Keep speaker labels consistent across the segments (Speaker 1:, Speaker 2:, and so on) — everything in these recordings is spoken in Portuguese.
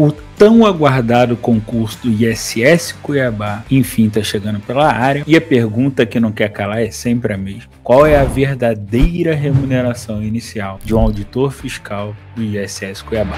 Speaker 1: O tão aguardado concurso do ISS Cuiabá, enfim, está chegando pela área. E a pergunta que não quer calar é sempre a mesma: qual é a verdadeira remuneração inicial de um auditor fiscal do ISS Cuiabá?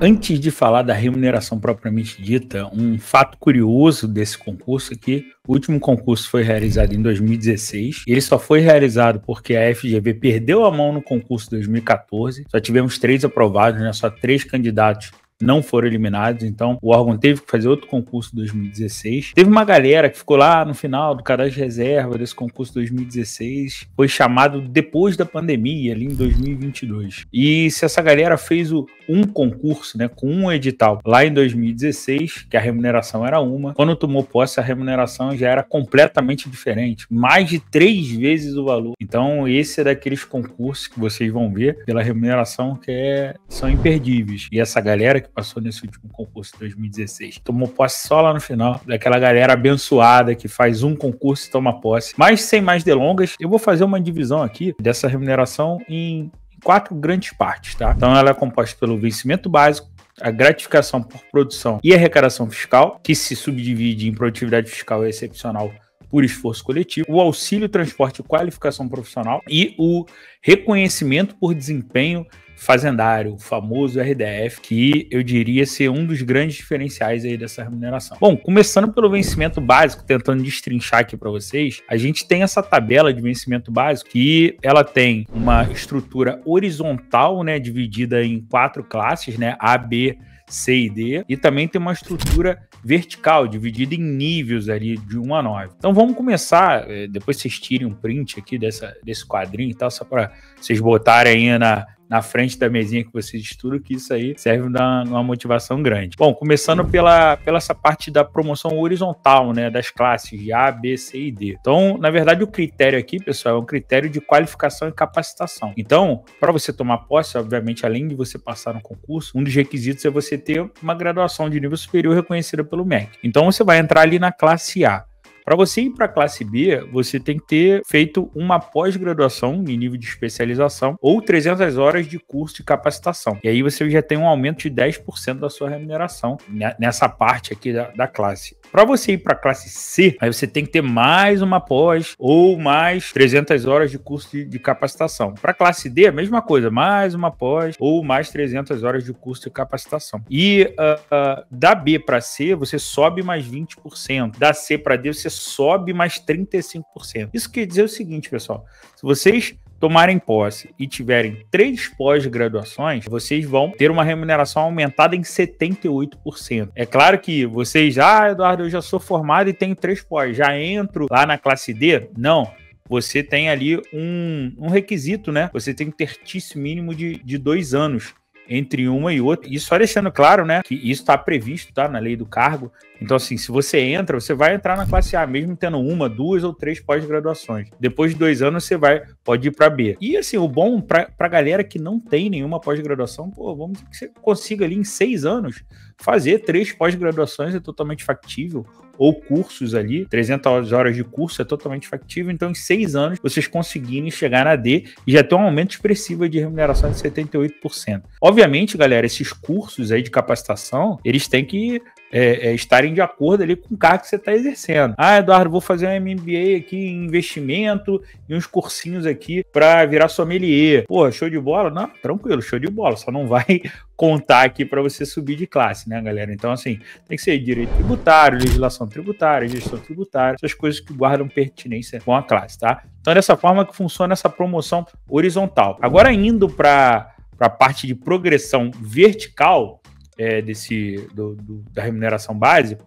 Speaker 1: Antes de falar da remuneração propriamente dita, um fato curioso desse concurso é que o último concurso foi realizado em 2016. Ele só foi realizado porque a FGV perdeu a mão no concurso de 2014. Só tivemos três aprovados, né? só três candidatos não foram eliminados, então o órgão teve que fazer outro concurso em 2016. Teve uma galera que ficou lá no final do cadastro de reserva desse concurso 2016, foi chamado depois da pandemia, ali em 2022. E se essa galera fez o, um concurso, né, com um edital lá em 2016, que a remuneração era uma, quando tomou posse a remuneração já era completamente diferente, mais de três vezes o valor. Então esse é daqueles concursos que vocês vão ver pela remuneração que é, são imperdíveis. E essa galera que passou nesse último concurso de 2016. Tomou posse só lá no final, daquela galera abençoada que faz um concurso e toma posse. Mas sem mais delongas, eu vou fazer uma divisão aqui dessa remuneração em quatro grandes partes, tá? Então ela é composta pelo vencimento básico, a gratificação por produção e arrecadação fiscal, que se subdivide em produtividade fiscal excepcional por esforço coletivo, o auxílio transporte e qualificação profissional e o reconhecimento por desempenho fazendário, o famoso RDF, que eu diria ser um dos grandes diferenciais aí dessa remuneração. Bom, começando pelo vencimento básico, tentando destrinchar aqui para vocês, a gente tem essa tabela de vencimento básico que ela tem uma estrutura horizontal, né, dividida em quatro classes, né, A, B, C e D, e também tem uma estrutura vertical, dividida em níveis ali de 1 a 9. Então vamos começar, eh, depois vocês tirem um print aqui dessa, desse quadrinho e tal, só para vocês botarem aí na, na frente da mesinha que vocês estudam, que isso aí serve uma, uma motivação grande. Bom, começando pela, pela essa parte da promoção horizontal, né, das classes de A, B, C e D. Então, na verdade, o critério aqui, pessoal, é um critério de qualificação e capacitação. Então, para você tomar posse, obviamente, além de você passar no concurso, um dos requisitos é você ter uma graduação de nível superior reconhecida pelo MEC. Então, você vai entrar ali na classe A. Para você ir para a classe B, você tem que ter feito uma pós-graduação em nível de especialização ou 300 horas de curso de capacitação. E aí você já tem um aumento de 10% da sua remuneração nessa parte aqui da, da classe. Para você ir para classe C, aí você tem que ter mais uma pós ou mais 300 horas de curso de, de capacitação. Para classe D, a mesma coisa, mais uma pós ou mais 300 horas de curso de capacitação. E uh, uh, da B para C, você sobe mais 20%. Da C para D, você sobe mais 35%. Isso quer dizer o seguinte, pessoal: se vocês tomarem posse e tiverem três pós-graduações, vocês vão ter uma remuneração aumentada em 78%. É claro que vocês, ah, Eduardo, eu já sou formado e tenho três pós, já entro lá na classe D? Não, você tem ali um, um requisito, né? Você tem que ter tício mínimo de, de dois anos entre uma e outra. E só deixando claro, né, que isso está previsto, tá, na lei do cargo. Então, assim, se você entra, você vai entrar na classe A, mesmo tendo uma, duas ou três pós-graduações. Depois de dois anos, você vai, pode ir para B. E, assim, o bom para a galera que não tem nenhuma pós-graduação, pô, vamos que você consiga ali em seis anos fazer três pós-graduações é totalmente factível, ou cursos ali, 300 horas de curso é totalmente factível, então em seis anos vocês conseguirem chegar na D e já ter um aumento expressivo de remuneração de 78%. Obviamente, galera, esses cursos aí de capacitação, eles têm que é, é, estarem de acordo ali com o cargo que você está exercendo. Ah, Eduardo, vou fazer um MBA aqui em investimento e uns cursinhos aqui para virar sommelier. Pô, show de bola? Não, tranquilo, show de bola. Só não vai contar aqui para você subir de classe, né, galera? Então, assim, tem que ser direito tributário, legislação tributária, gestão tributária, essas coisas que guardam pertinência com a classe, tá? Então, é dessa forma que funciona essa promoção horizontal. Agora, indo para a parte de progressão vertical, é, desse, do, do, da remuneração base,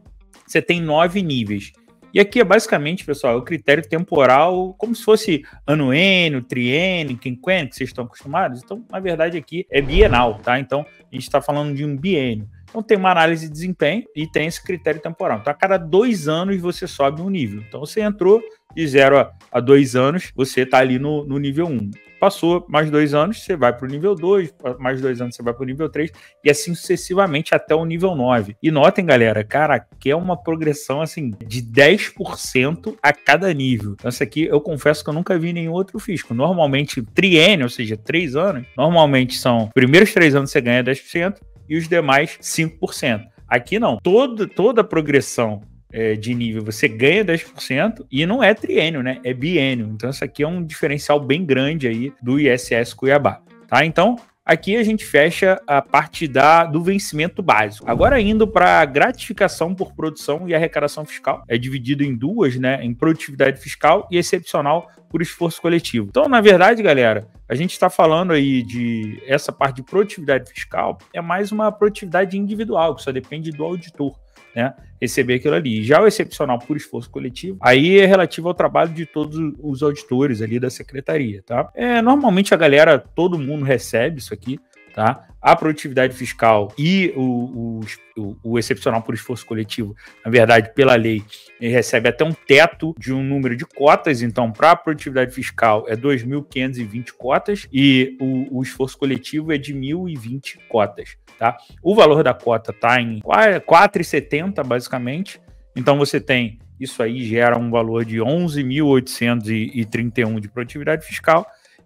Speaker 1: você tem nove níveis. E aqui é basicamente, pessoal, é o critério temporal, como se fosse anuênio, triênio, quinquênio, que vocês estão acostumados. Então, na verdade, aqui é bienal, tá? Então, a gente está falando de um biênio. Então tem uma análise de desempenho e tem esse critério temporal. Então a cada dois anos você sobe um nível. Então você entrou de zero a, dois anos, você está ali no, no nível 1. Um. Passou mais dois anos, você vai para o nível 2, mais dois anos você vai para o nível 3, e assim sucessivamente até o nível 9. E notem, galera, cara, que é uma progressão assim de 10% a cada nível. Então, isso aqui eu confesso que eu nunca vi nenhum outro fisco. Normalmente, triênio, ou seja, três anos, normalmente são primeiros três anos você ganha 10%, e os demais 5%. Aqui não, toda, toda a progressão é, de nível você ganha 10% e não é triênio, né? É biênio. Então isso aqui é um diferencial bem grande aí do ISS Cuiabá. Tá? Então, Aqui a gente fecha a parte da, do vencimento básico. Agora indo para a gratificação por produção e arrecadação fiscal. É dividido em duas, né? Em produtividade fiscal e excepcional por esforço coletivo. Então, na verdade, galera, a gente está falando aí de essa parte de produtividade fiscal é mais uma produtividade individual, que só depende do auditor né, receber aquilo ali. Já o excepcional por esforço coletivo, aí é relativo ao trabalho de todos os auditores ali da secretaria, tá? É, normalmente a galera, todo mundo recebe isso aqui, tá? A produtividade fiscal e o, o, o, excepcional por esforço coletivo, na verdade, pela lei, ele recebe até um teto de um número de cotas. Então, para a produtividade fiscal é 2.520 cotas e o, o esforço coletivo é de 1.020 cotas. Tá? O valor da cota está em 4,70 basicamente. Então você tem isso aí gera um valor de 11.831 de produtividade fiscal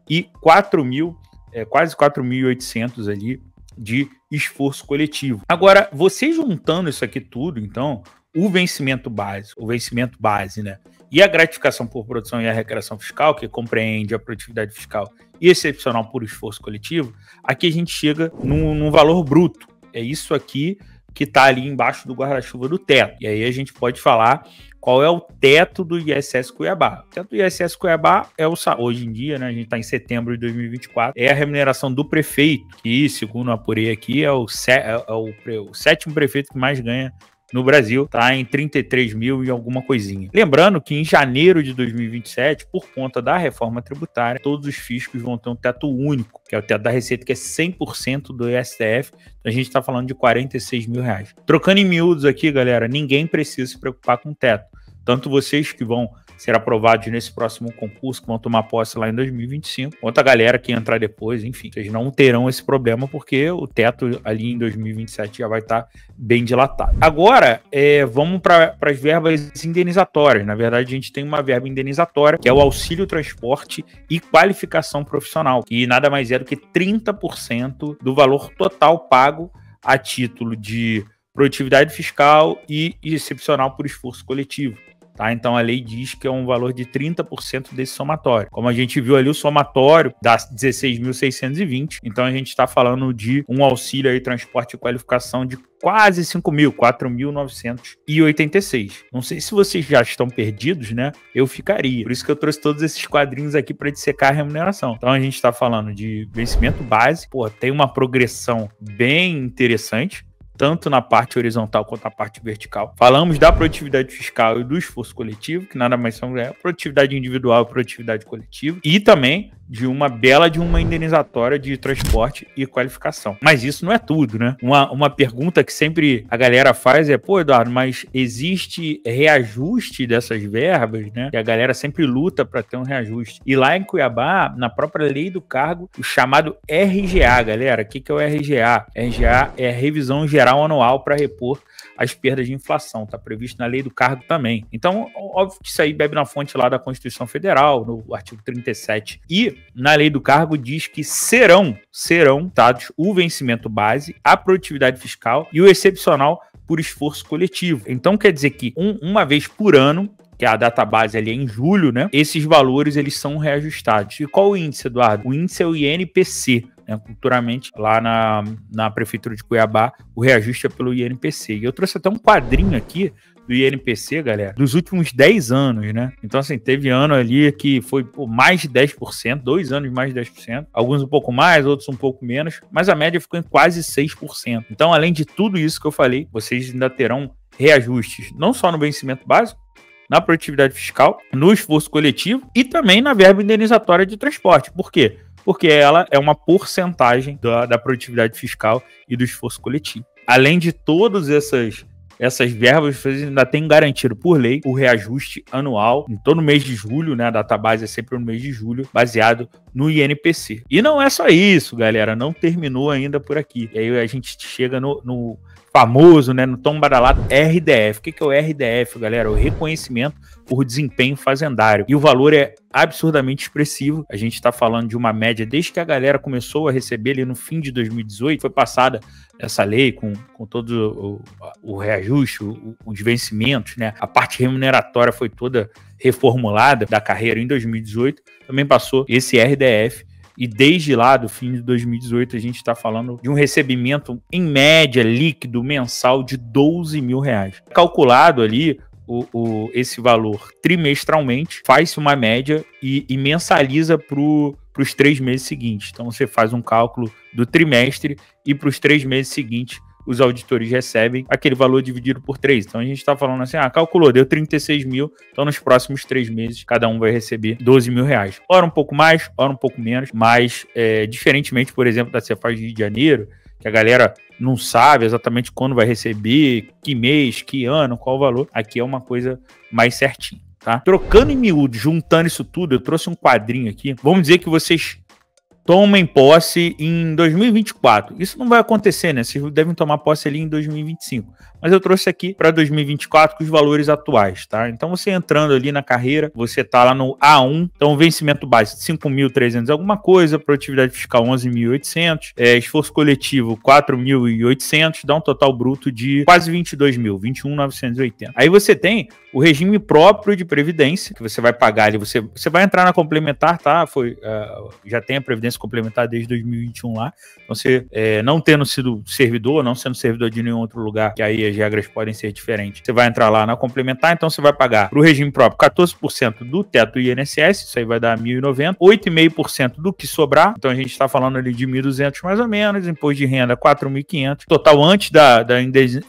Speaker 1: e 4 mil, é, quase 4.800 ali de esforço coletivo. Agora, você juntando isso aqui tudo, então, o vencimento base, o vencimento base, né? e a gratificação por produção e a recreação fiscal, que compreende a produtividade fiscal e excepcional por esforço coletivo, aqui a gente chega num, num valor bruto. É isso aqui que está ali embaixo do guarda-chuva do teto. E aí a gente pode falar qual é o teto do ISS Cuiabá. O teto do ISS Cuiabá é o hoje em dia, né? A gente está em setembro de 2024, é a remuneração do prefeito, que, segundo apurei aqui, é o, é, é o, é o sétimo prefeito que mais ganha no Brasil, tá em 33 mil e alguma coisinha. Lembrando que em janeiro de 2027, por conta da reforma tributária, todos os fiscos vão ter um teto único, que é o teto da receita, que é 100% do ISTF. Então a gente está falando de 46 mil reais. Trocando em miúdos aqui, galera, ninguém precisa se preocupar com o teto. Tanto vocês que vão ser aprovados nesse próximo concurso, que vão tomar posse lá em 2025, quanto a galera que entrar depois, enfim, vocês não terão esse problema porque o teto ali em 2027 já vai estar tá bem dilatado. Agora, é, vamos para as verbas indenizatórias. Na verdade, a gente tem uma verba indenizatória, que é o auxílio transporte e qualificação profissional, que nada mais é do que 30% do valor total pago a título de produtividade fiscal e excepcional por esforço coletivo. Tá? Então a lei diz que é um valor de 30% desse somatório. Como a gente viu ali, o somatório dá 16.620. Então a gente está falando de um auxílio aí, transporte e qualificação de quase 5 mil, 4.986. Não sei se vocês já estão perdidos, né? Eu ficaria. Por isso que eu trouxe todos esses quadrinhos aqui para dissecar a remuneração. Então a gente está falando de vencimento base, pô, tem uma progressão bem interessante tanto na parte horizontal quanto na parte vertical. Falamos da produtividade fiscal e do esforço coletivo, que nada mais são é produtividade individual e produtividade coletiva, e também de uma bela de uma indenizatória de transporte e qualificação. Mas isso não é tudo, né? Uma, uma pergunta que sempre a galera faz é, pô, Eduardo, mas existe reajuste dessas verbas, né? E a galera sempre luta para ter um reajuste. E lá em Cuiabá, na própria lei do cargo, o chamado RGA, galera, o que, que é o RGA? RGA é revisão geral anual para repor as perdas de inflação, tá previsto na lei do cargo também. Então, óbvio que isso aí bebe na fonte lá da Constituição Federal, no artigo 37. E na lei do cargo diz que serão, serão tados o vencimento base, a produtividade fiscal e o excepcional por esforço coletivo. Então quer dizer que um, uma vez por ano que a data base ali é em julho, né? Esses valores eles são reajustados. E qual o índice, Eduardo? O índice é o INPC, né, culturalmente, lá na, na Prefeitura de Cuiabá, o reajuste é pelo INPC. E eu trouxe até um quadrinho aqui do INPC, galera, dos últimos 10 anos, né? Então, assim, teve ano ali que foi pô, mais de 10%, dois anos mais de 10%, alguns um pouco mais, outros um pouco menos, mas a média ficou em quase 6%. Então, além de tudo isso que eu falei, vocês ainda terão reajustes, não só no vencimento básico, na produtividade fiscal, no esforço coletivo e também na verba indenizatória de transporte. Por quê? Porque ela é uma porcentagem da, da produtividade fiscal e do esforço coletivo. Além de todas essas essas verbas vocês ainda têm garantido por lei o reajuste anual em todo mês de julho, né? A data base é sempre no mês de julho, baseado no INPC. E não é só isso, galera, não terminou ainda por aqui. E aí a gente chega no, no famoso, né, no tom badalado, RDF. O que, que é o RDF, galera? É o reconhecimento por desempenho fazendário. E o valor é absurdamente expressivo. A gente está falando de uma média, desde que a galera começou a receber ali no fim de 2018, foi passada essa lei com, com todo o, o reajuste, o, os vencimentos, né? A parte remuneratória foi toda reformulada da carreira em 2018, também passou esse RDF e desde lá, do fim de 2018, a gente está falando de um recebimento, em média, líquido mensal de 12 mil reais. Calculado ali o, o, esse valor trimestralmente, faz-se uma média e, e mensaliza para os três meses seguintes. Então você faz um cálculo do trimestre e para os três meses seguintes os auditores recebem aquele valor dividido por três. Então a gente está falando assim, ah, calculou, deu 36 mil, então nos próximos três meses cada um vai receber 12 mil reais. Ora um pouco mais, ora um pouco menos, mas é, diferentemente, por exemplo, da Cefaz de Rio de Janeiro, que a galera não sabe exatamente quando vai receber, que mês, que ano, qual o valor, aqui é uma coisa mais certinha. Tá? Trocando em miúdo, juntando isso tudo, eu trouxe um quadrinho aqui. Vamos dizer que vocês tomem posse em 2024. Isso não vai acontecer, né? Vocês devem tomar posse ali em 2025. Mas eu trouxe aqui para 2024 com os valores atuais, tá? Então você entrando ali na carreira, você tá lá no A1, então vencimento base 5.300 alguma coisa, produtividade fiscal 11.800, é, esforço coletivo 4.800, dá um total bruto de quase 22.000, 21.980. Aí você tem o regime próprio de previdência, que você vai pagar ali, você, você vai entrar na complementar, tá? Foi, uh, já tem a previdência complementar desde 2021 lá. Então, você é, não tendo sido servidor, não sendo servidor de nenhum outro lugar, que aí as regras podem ser diferentes, você vai entrar lá na complementar, então você vai pagar para o regime próprio 14% do teto do INSS, isso aí vai dar 1.090, 8,5% do que sobrar, então a gente está falando ali de 1.200 mais ou menos, imposto de renda 4.500, total antes da, da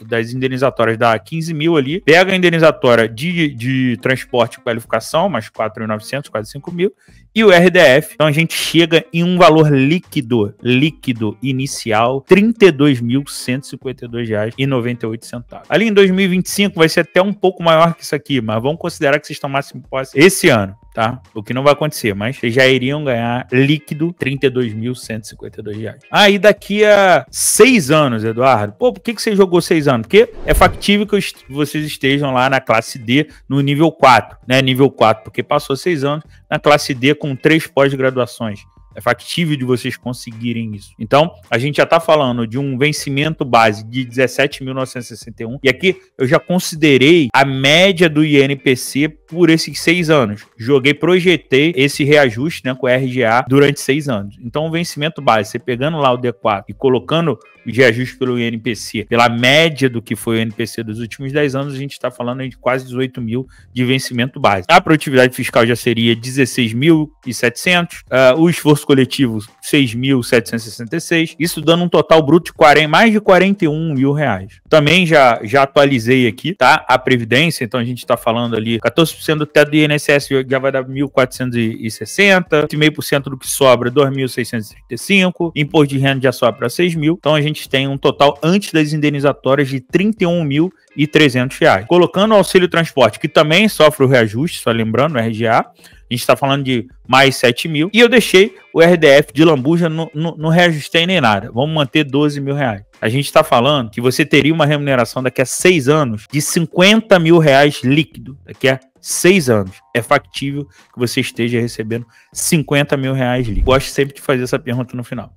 Speaker 1: das indenizatórias dá 15 mil ali, pega a indenizatória de, de transporte e qualificação, mais 4.900, quase 5 mil, e o RDF. Então a gente chega em um valor líquido, líquido inicial, R$ 32.152,98. Ali em 2025 vai ser até um pouco maior que isso aqui, mas vamos considerar que vocês tomassem posse esse ano tá? O que não vai acontecer, mas vocês já iriam ganhar líquido R$ 32.152. Aí ah, daqui a seis anos, Eduardo, pô, por que, que você jogou seis anos? Porque é factível que vocês estejam lá na classe D no nível 4, né? Nível 4, porque passou seis anos na classe D com três pós-graduações. É factível de vocês conseguirem isso. Então, a gente já está falando de um vencimento base de 17.961. E aqui eu já considerei a média do INPC por esses seis anos. Joguei, projetei esse reajuste né, com o RGA durante seis anos. Então, o vencimento base, você pegando lá o D4 e colocando de ajuste pelo INPC, pela média do que foi o INPC dos últimos 10 anos, a gente está falando de quase 18 mil de vencimento base. A produtividade fiscal já seria 16.700, uh, ah, o esforço coletivo 6.766, isso dando um total bruto de 40, mais de 41 mil reais. Também já, já atualizei aqui, tá? A Previdência, então a gente está falando ali 14% do teto do INSS já vai dar 1.460, cento do que sobra 2.635, imposto de renda já sobra para 6 mil, então a gente gente tem um total antes das indenizatórias de R$ 31.300. Colocando o auxílio transporte, que também sofre o reajuste, só lembrando, o RGA, a gente está falando de mais 7 mil. E eu deixei o RDF de lambuja, não, não, não reajustei nem nada. Vamos manter 12 mil reais. A gente está falando que você teria uma remuneração daqui a seis anos de 50 mil reais líquido. Daqui a seis anos. É factível que você esteja recebendo 50 mil reais líquido. Gosto sempre de fazer essa pergunta no final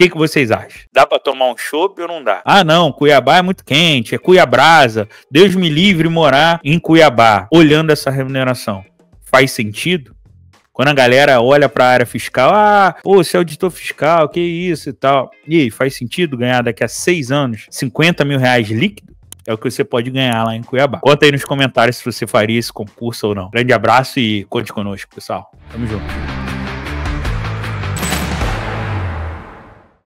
Speaker 1: que, que vocês acham? Dá para tomar um chope ou não dá? Ah, não, Cuiabá é muito quente, é Cuiabrasa. Deus me livre morar em Cuiabá, olhando essa remuneração. Faz sentido? Quando a galera olha para a área fiscal, ah, pô, você é auditor fiscal, que isso e tal. E aí, faz sentido ganhar daqui a seis anos 50 mil reais líquido? É o que você pode ganhar lá em Cuiabá. Conta aí nos comentários se você faria esse concurso ou não. Grande abraço e conte conosco, pessoal. Tamo junto.